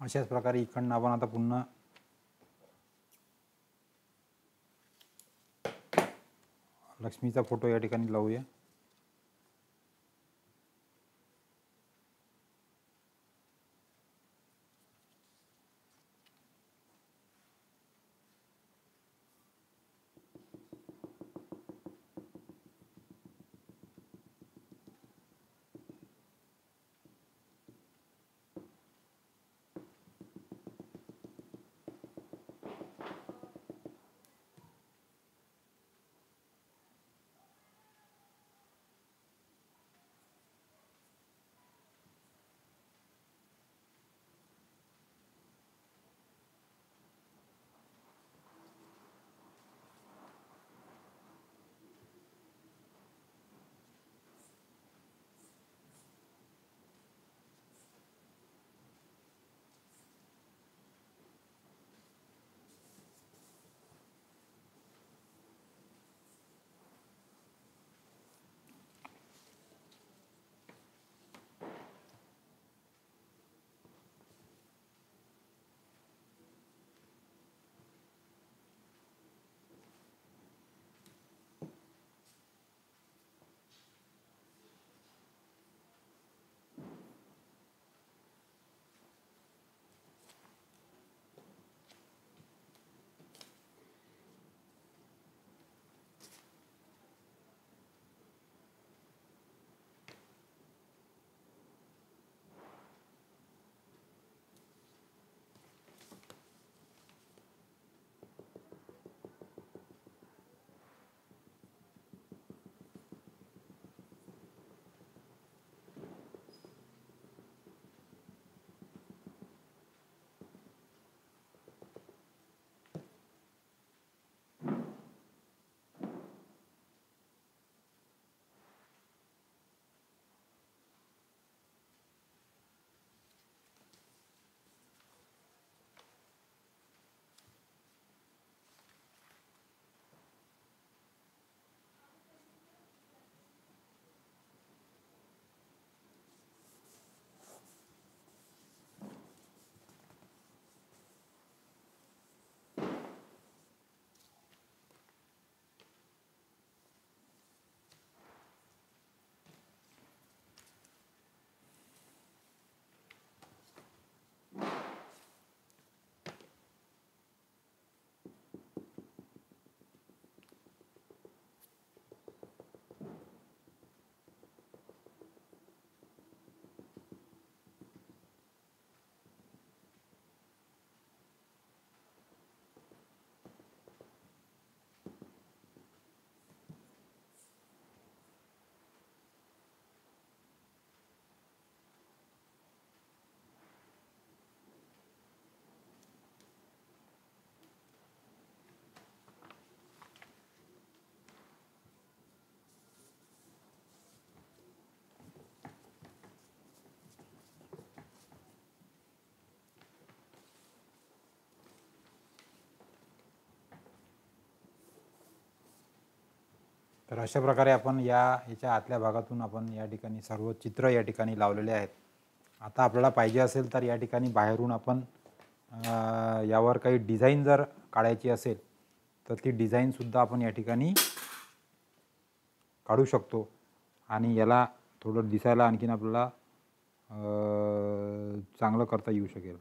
अशाच प्रकारे इकडनं आपण आता पुन्हा लक्ष्मीचा फोटो या ठिकाणी लावूया तर अशा प्रकारे आपण या याच्या आतल्या भागातून आपण या ठिकाणी सर्व चित्र या ठिकाणी लावलेले आहेत आता आपल्याला पाहिजे असेल तर या ठिकाणी बाहेरून आपण यावर काही डिझाईन जर काढायची असेल तर ती डिझाईनसुद्धा आपण या ठिकाणी काढू शकतो आणि याला थोडं दिसायला आणखीन आपल्याला चांगलं करता येऊ शकेल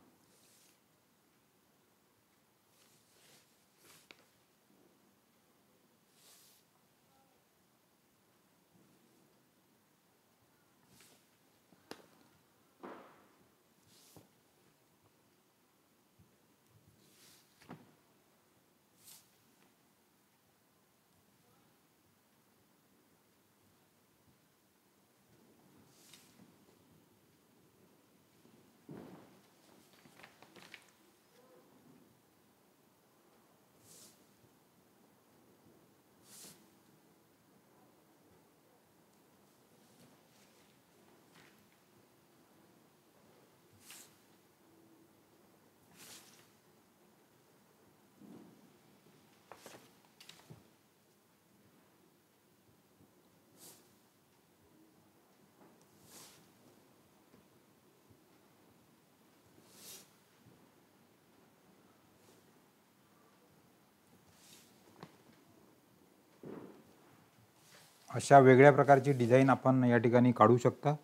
अशा वेगळ्या प्रकारची डिझाईन आपण या ठिकाणी काढू शकता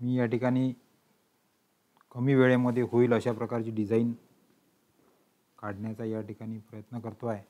मी या ठिकाणी कमी वेळेमध्ये होईल अशा प्रकारची डिझाईन काढण्याचा या ठिकाणी प्रयत्न करतो आहे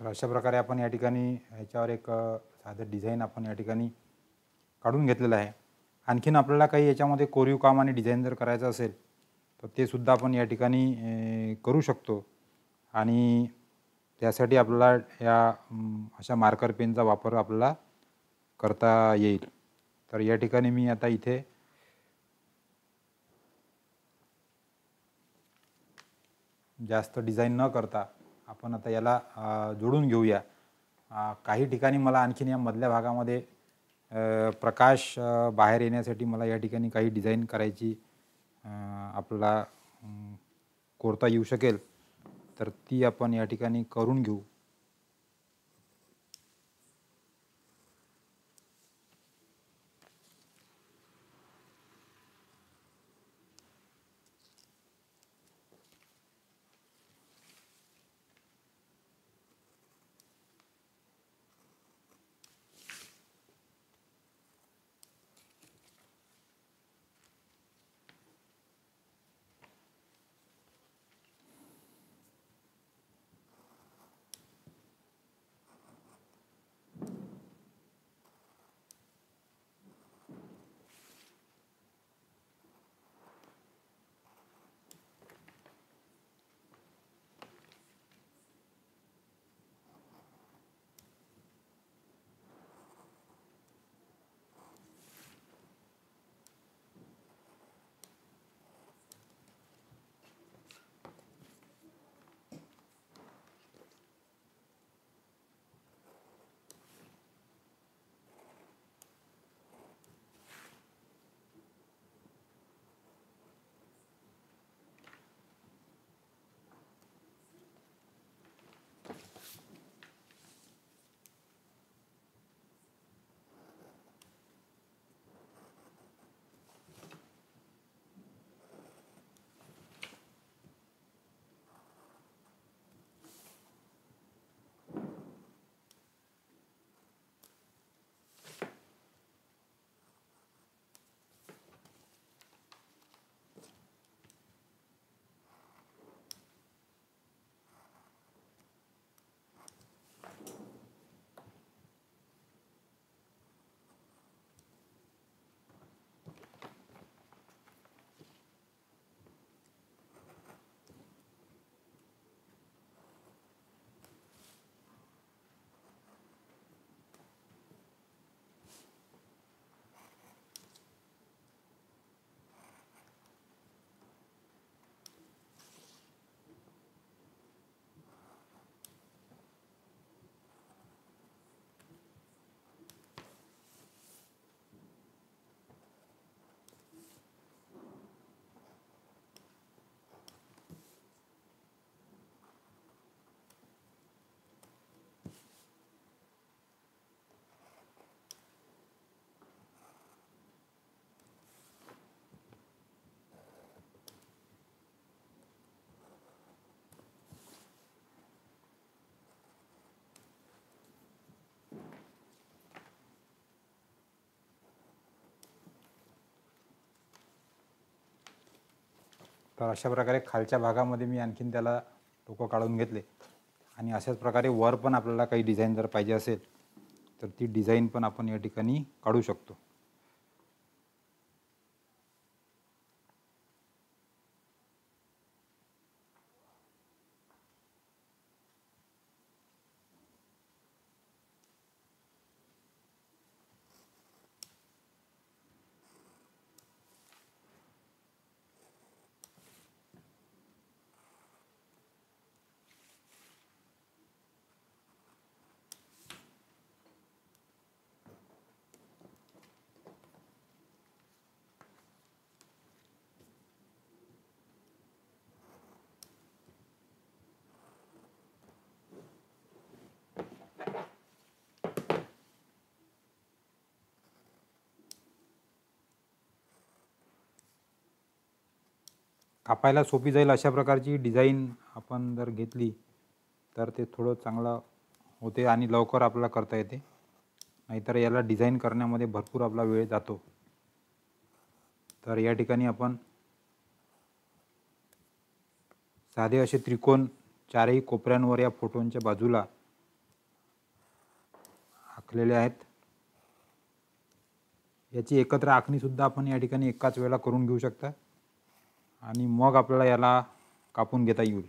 तर अशा प्रकारे आपण या ठिकाणी याच्यावर एक साधं डिझाईन आपण या ठिकाणी काढून घेतलेलं आहे आणखीन आपल्याला काही याच्यामध्ये कोरीव काम आणि डिझाईन जर करायचं असेल तर ते सुद्धा आपण या ठिकाणी करू शकतो आणि त्यासाठी आपल्याला या अशा मार्कर पेनचा वापर आपल्याला करता येईल तर या ठिकाणी मी आता इथे जास्त डिझाईन न करता आपण आता याला जोडून घेऊया काही ठिकाणी मला आणखीन या मधल्या भागामध्ये प्रकाश बाहेर येण्यासाठी मला या ठिकाणी काही डिझाईन करायची आपला कोरता येऊ शकेल तर ती आपण या ठिकाणी करून घेऊ तर अशा प्रकारे खालच्या भागामध्ये मी आणखीन त्याला टोकं काढून घेतले आणि अशाच प्रकारे वर पण आपल्याला काही डिझाईन जर पाहिजे असेल तर ती डिझाईन पण आपण या ठिकाणी काढू शकतो कापायला सोपी जाईल अशा प्रकारची डिझाईन आपण जर घेतली तर ते थोडं चांगलं होते आणि लवकर आपल्याला करता येते नाहीतर याला डिझाईन करण्यामध्ये भरपूर आपला वेळ जातो तर या ठिकाणी आपण साधे असे त्रिकोण चारही कोपऱ्यांवर या फोटोंच्या बाजूला आखलेले आहेत याची एकत्र आखणीसुद्धा आपण या ठिकाणी एकाच वेळेला करून घेऊ शकता आणि मग आपल्याला याला कापून घेता येईल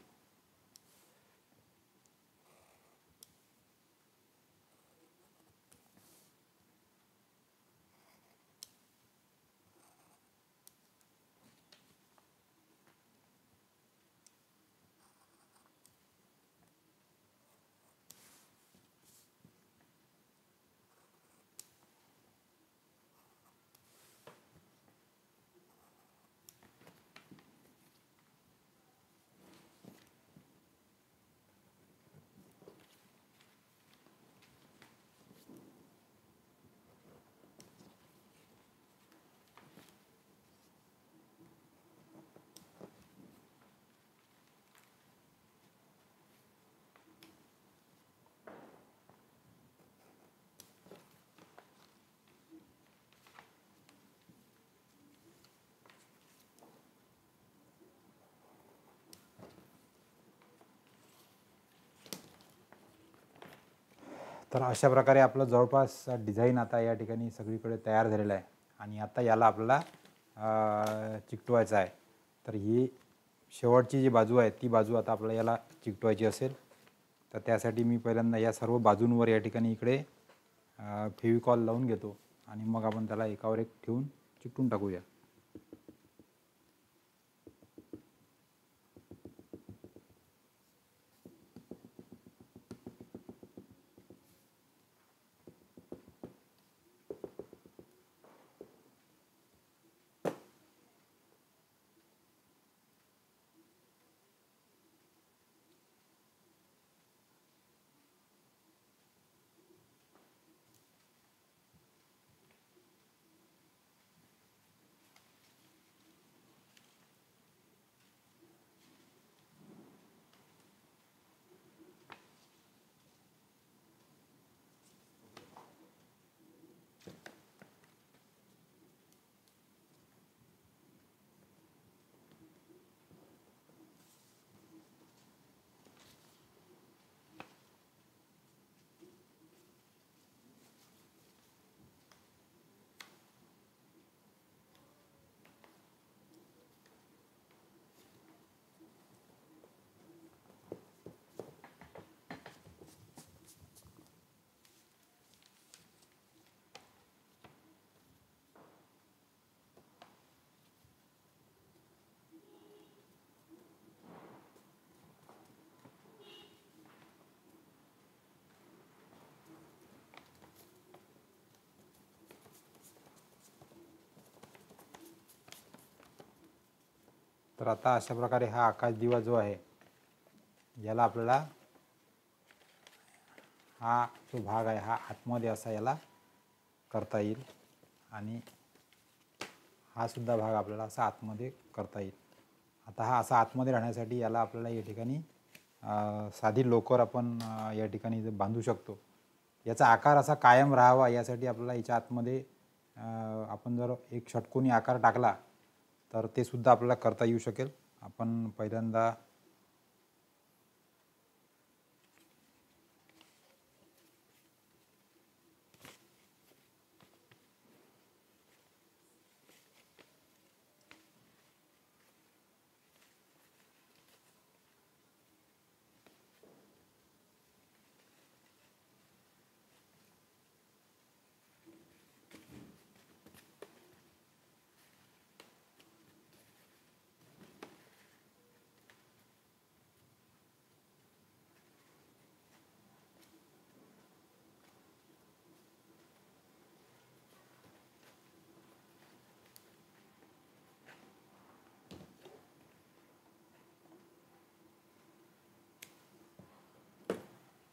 तर अशा प्रकारे आपलं जवळपास डिझाईन आता या ठिकाणी सगळीकडे तयार झालेलं आहे आणि आता याला आपल्याला चिकटवायचं आहे तर ही शेवटची जी बाजू आहे ती बाजू आता आपल्याला याला चिकटवायची असेल तर त्यासाठी मी पहिल्यांदा या सर्व बाजूंवर या ठिकाणी इकडे फेविकॉल लावून घेतो आणि मग आपण त्याला एकावर एक ठेवून चिकटून टाकूया तर आता अशा प्रकारे हा आकाश दिवा जो आहे याला आपल्याला हा जो भाग आहे हा आतमध्ये असा याला करता येईल आणि हा सुद्धा भाग आपल्याला असा आतमध्ये करता येईल आता हा असा आतमध्ये राहण्यासाठी याला आपल्याला या ठिकाणी साधी लोकर आपण या ठिकाणी बांधू शकतो याचा आकार असा कायम राहावा यासाठी आपल्याला याच्या आतमध्ये आपण जर एक षटकोनी आकार टाकला तर ते सुद्धा आपल्याला करता येऊ शकेल आपण पहिल्यांदा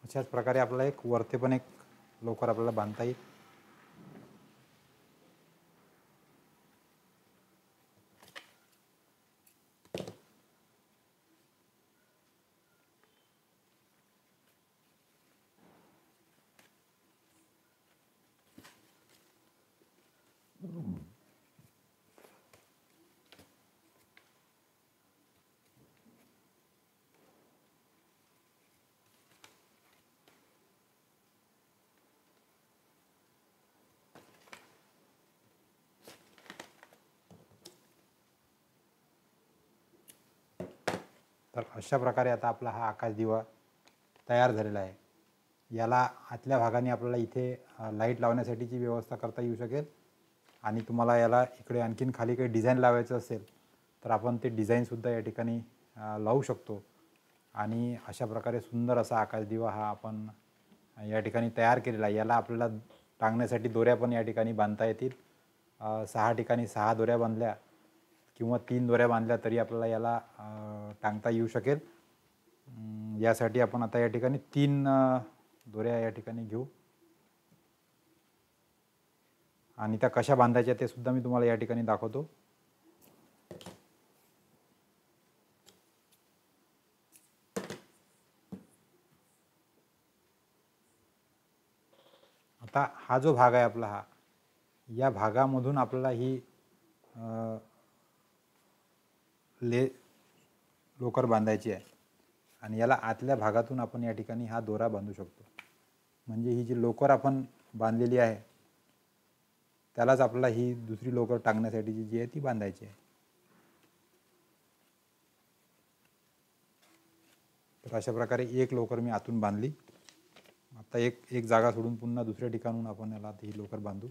अशाच प्रकारे आपल्याला एक वरती पण एक लवकर आपल्याला बांधता येईल अशा प्रकारे आता आपला हा आकाश दिवा तयार झालेला आहे याला आतल्या भागाने आपल्याला इथे लाईट लावण्यासाठीची व्यवस्था करता येऊ शकेल आणि तुम्हाला याला इकडे आणखीन खाली काही डिझाईन लावायचं असेल तर आपण ते डिझाईनसुद्धा या ठिकाणी लावू शकतो आणि अशा प्रकारे सुंदर असा आकाशदिवा हा आपण या ठिकाणी तयार केलेला आहे याला आपल्याला टांगण्यासाठी दोऱ्या पण या ठिकाणी बांधता येतील सहा ठिकाणी सहा दोऱ्या बांधल्या किंवा तीन दोऱ्या बांधल्या तरी आपल्याला याला टांगता येऊ शकेल यासाठी आपण आता या ठिकाणी तीन दोऱ्या या ठिकाणी घेऊ आणि त्या कशा बांधायच्या ते सुद्धा मी तुम्हाला या ठिकाणी दाखवतो आता हा जो भाग आहे आपला हा या भागामधून आपल्याला ही ले लोकर बांधायची आहे आणि याला आतल्या भागातून आपण या ठिकाणी हा दोरा बांधू शकतो म्हणजे ही जी लोकर आपण बांधलेली आहे त्यालाच आपल्याला ही दुसरी लोकर टांगण्यासाठी जी आहे ती बांधायची आहे तर अशा प्रकारे एक लोकर मी आतून बांधली आता एक एक जागा सोडून पुन्हा दुसऱ्या ठिकाणून आपण याला ही लोकर बांधू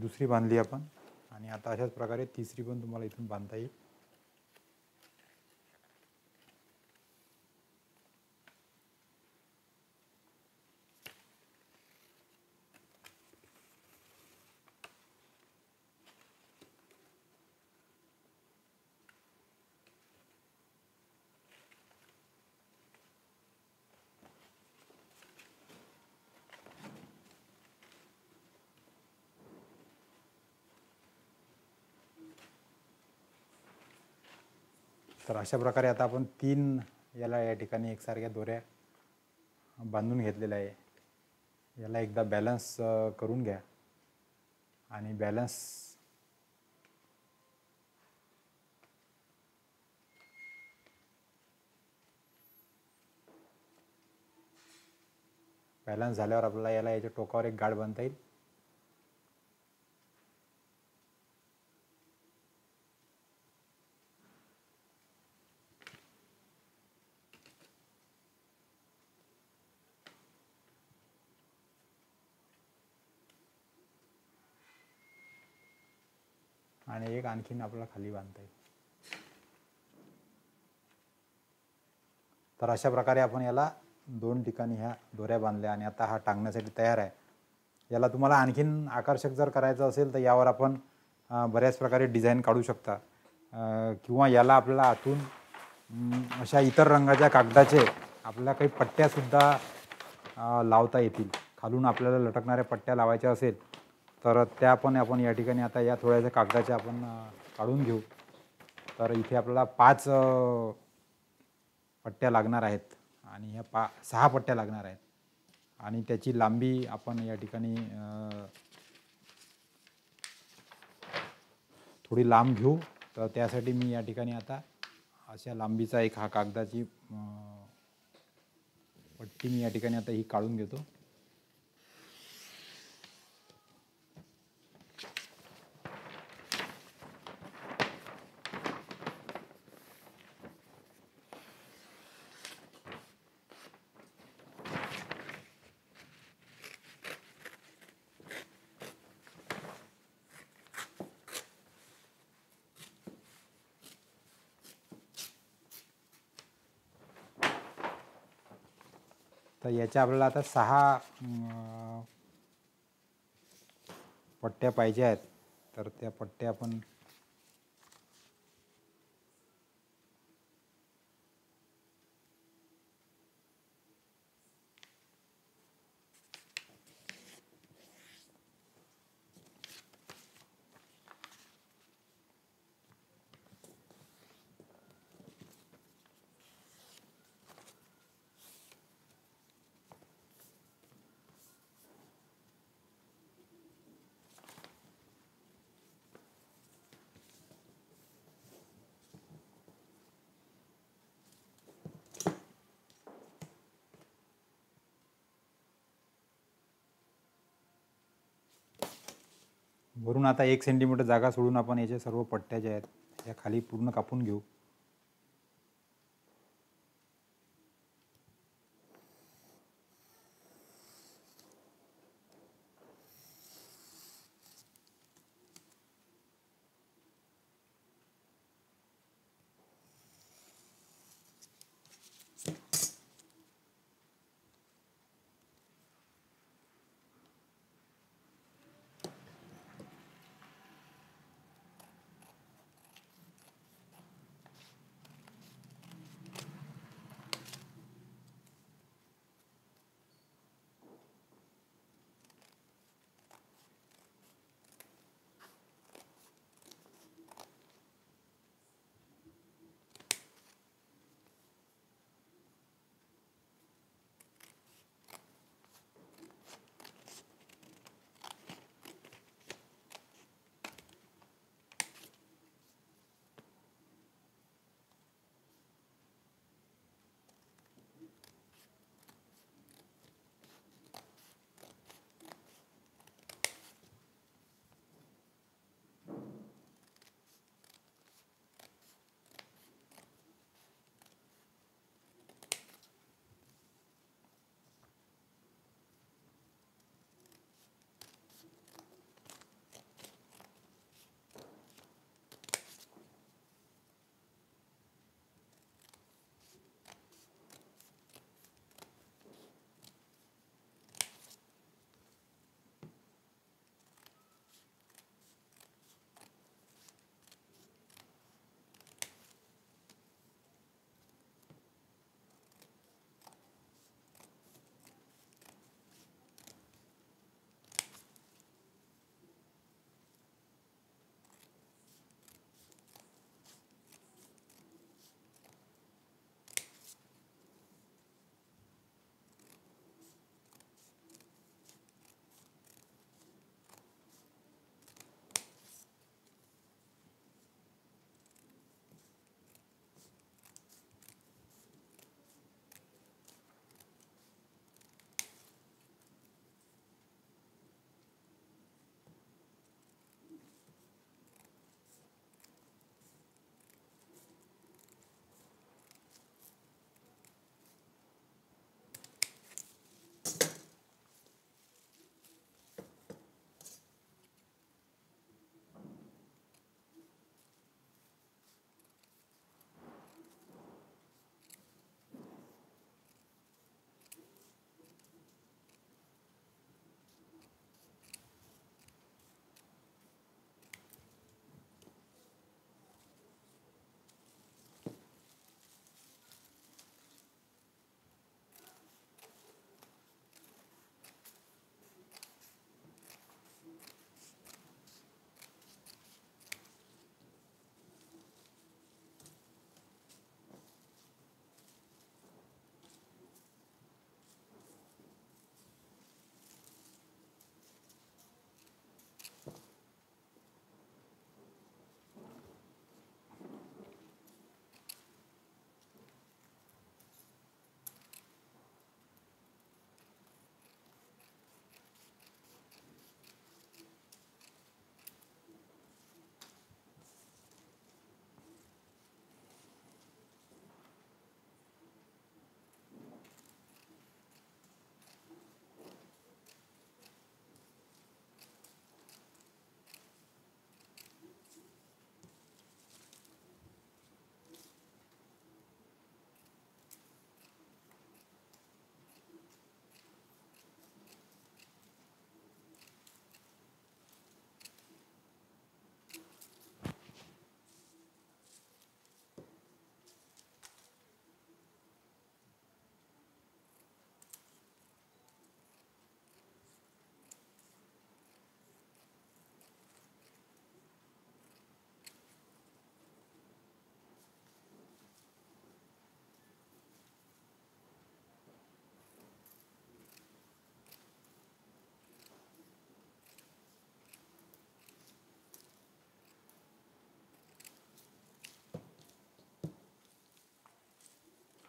दुसरी बांधली आपण आणि आता अशाच प्रकारे तिसरी पण तुम्हाला इथून बांधता येईल तर अशा प्रकारे आता आपण तीन याला या ठिकाणी एकसारख्या दोऱ्या बांधून घेतलेल्या आहे याला एकदा बॅलन्स करून घ्या आणि बॅलन्स बॅलन्स झाल्यावर आपल्याला याला याच्या टोकावर एक गाड बांधता येईल आणखीन आपल्याला खाली बांधता येईल तर अशा प्रकारे आपण याला दोन ठिकाणी ह्या दोऱ्या बांधल्या आणि आता हा टांगण्यासाठी तयार आहे याला तुम्हाला आणखीन आकर्षक जर करायचं असेल तर यावर आपण बऱ्याच प्रकारे डिझाईन काढू शकता किंवा याला आपल्याला आतून अशा इतर रंगाच्या कागदाचे आपल्याला काही पट्ट्यासुद्धा लावता येतील खालून आपल्याला लटकणाऱ्या पट्ट्या लावायच्या असेल तर त्या पण आपण या ठिकाणी आता या थोड्याशा कागदाच्या आपण काढून घेऊ तर इथे आपल्याला पाच पट्ट्या लागणार आहेत आणि ह्या पा सहा पट्ट्या लागणार आहेत आणि त्याची लांबी आपण या ठिकाणी थोडी लांब घेऊ तर त्यासाठी मी या ठिकाणी आता अशा लांबीचा एक हा कागदाची पट्टी मी या ठिकाणी आता ही काढून घेतो याच्या आपल्याला आता सहा पट्ट्या पाहिजे आहेत तर त्या पट्ट्या आपण आता एक सेंटीमीटर जागा सोडून आपण याच्या सर्व पट्ट्या ज्या आहेत या खाली पूर्ण कापून घेऊ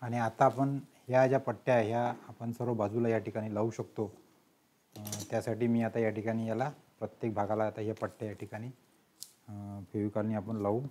आणि आता आपण ह्या ज्या पट्ट्या ह्या आपण सर्व बाजूला या ठिकाणी लावू शकतो त्यासाठी मी आता या ठिकाणी याला प्रत्येक भागाला आता हे पट्ट्या या ठिकाणी फेविकॉलनी आपण लावू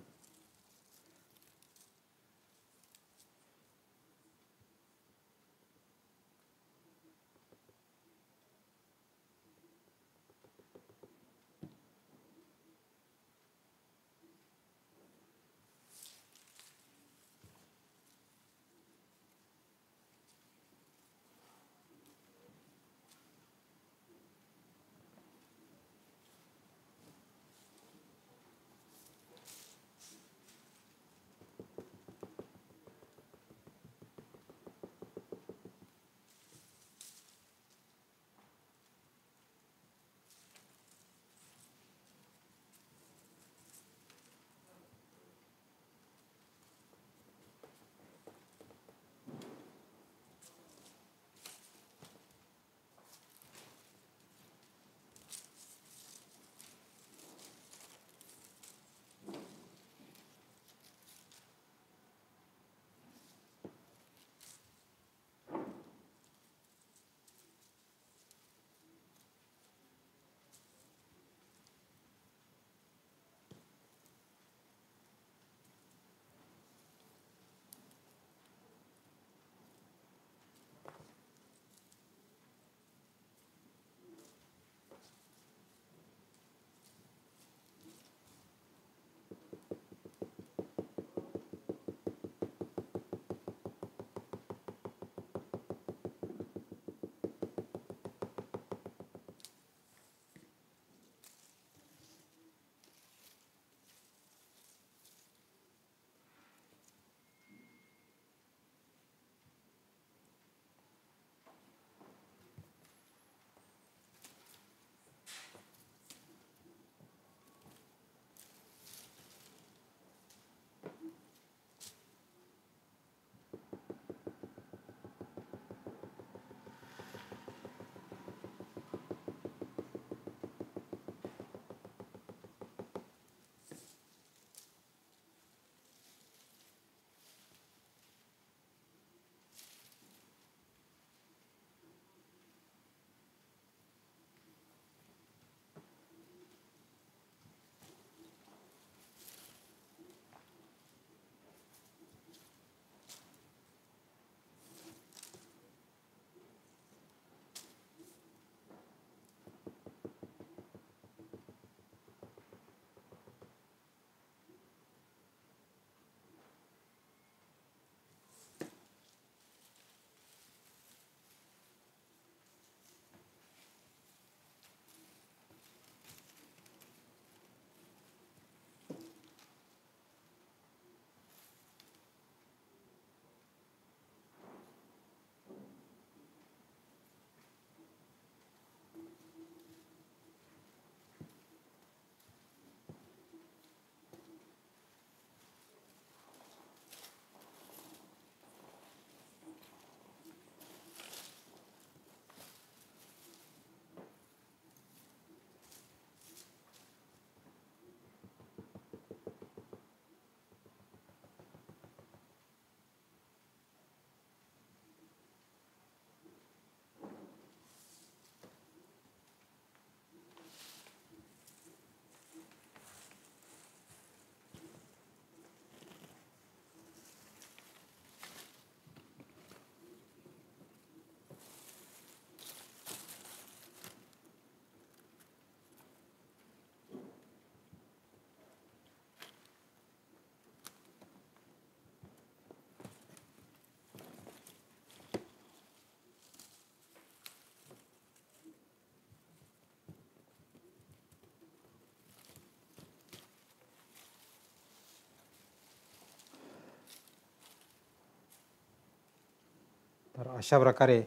तर अशा प्रकारे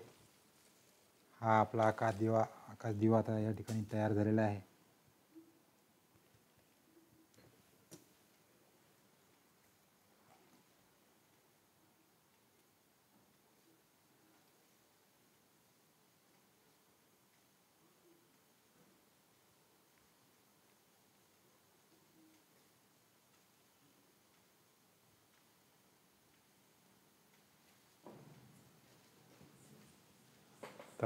हा आपला आकाश दिवा आकाश दिवा आता या ठिकाणी तयार झालेला आहे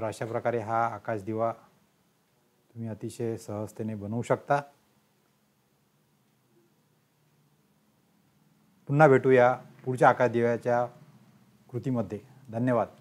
तर अशा प्रकारे हा आकाशदिवा तुम्ही अतिशय सहजतेने बनवू शकता पुन्हा भेटूया पुढच्या आकाश दिव्याच्या कृतीमध्ये धन्यवाद